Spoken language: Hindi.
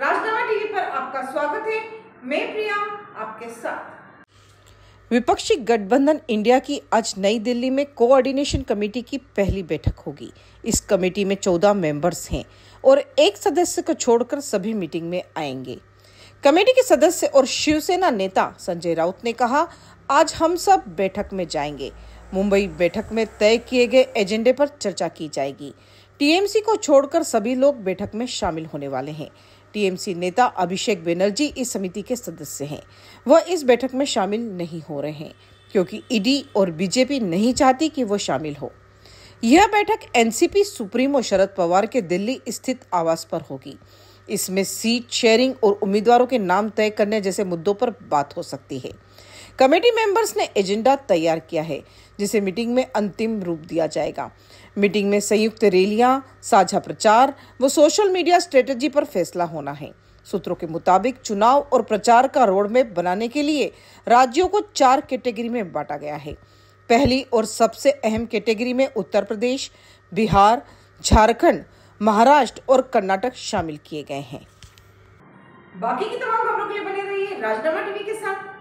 राजनामा टीवी पर आपका स्वागत है मैं प्रिया आपके साथ विपक्षी गठबंधन इंडिया की आज नई दिल्ली में कोऑर्डिनेशन कमेटी की पहली बैठक होगी इस कमेटी में चौदह मेंबर्स हैं और एक सदस्य को छोड़कर सभी मीटिंग में आएंगे कमेटी के सदस्य और शिवसेना नेता संजय राउत ने कहा आज हम सब बैठक में जाएंगे मुंबई बैठक में तय किए गए एजेंडे पर चर्चा की जाएगी टीएमसी को छोड़कर सभी लोग बैठक में शामिल होने वाले हैं टीएमसी नेता अभिषेक बनर्जी इस समिति के सदस्य हैं वह इस बैठक में शामिल नहीं हो रहे हैं क्योंकि ईडी और बीजेपी नहीं चाहती कि वह शामिल हो यह बैठक एनसीपी सुप्रीमो शरद पवार के दिल्ली स्थित आवास पर होगी इसमें सीट शेयरिंग और उम्मीदवारों के नाम तय करने जैसे मुद्दों पर बात हो सकती है कमेटी मेंबर्स ने एजेंडा तैयार किया है जिसे मीटिंग में अंतिम रूप दिया जाएगा मीटिंग में संयुक्त रैलियां साझा प्रचार व सोशल मीडिया स्ट्रेटेजी पर फैसला होना है सूत्रों के मुताबिक चुनाव और प्रचार का रोडमैप बनाने के लिए राज्यों को चार कैटेगरी में बांटा गया है पहली और सबसे अहम कैटेगरी में उत्तर प्रदेश बिहार झारखंड महाराष्ट्र और कर्नाटक शामिल किए गए हैं बाकी की तमाम खबरों के लिए बने रहिए राजनामा टीवी के साथ